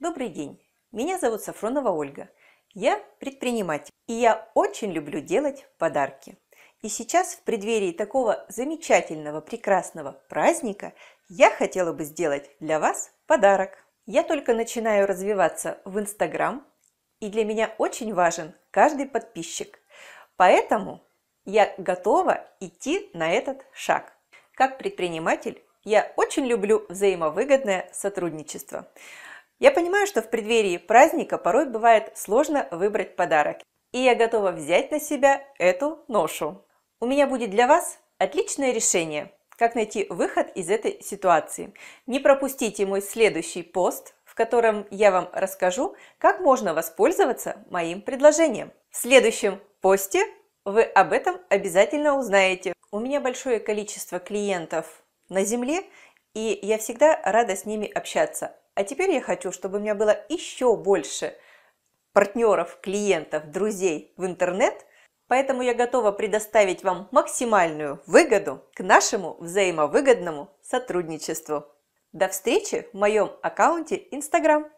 Добрый день! Меня зовут Сафронова Ольга. Я предприниматель, и я очень люблю делать подарки. И сейчас в преддверии такого замечательного, прекрасного праздника я хотела бы сделать для вас подарок. Я только начинаю развиваться в Инстаграм, и для меня очень важен каждый подписчик. Поэтому я готова идти на этот шаг. Как предприниматель я очень люблю взаимовыгодное сотрудничество. Я понимаю, что в преддверии праздника порой бывает сложно выбрать подарок, и я готова взять на себя эту ношу. У меня будет для вас отличное решение, как найти выход из этой ситуации. Не пропустите мой следующий пост, в котором я вам расскажу, как можно воспользоваться моим предложением. В следующем посте вы об этом обязательно узнаете. У меня большое количество клиентов на земле, и я всегда рада с ними общаться. А теперь я хочу, чтобы у меня было еще больше партнеров, клиентов, друзей в интернет, поэтому я готова предоставить вам максимальную выгоду к нашему взаимовыгодному сотрудничеству. До встречи в моем аккаунте Instagram.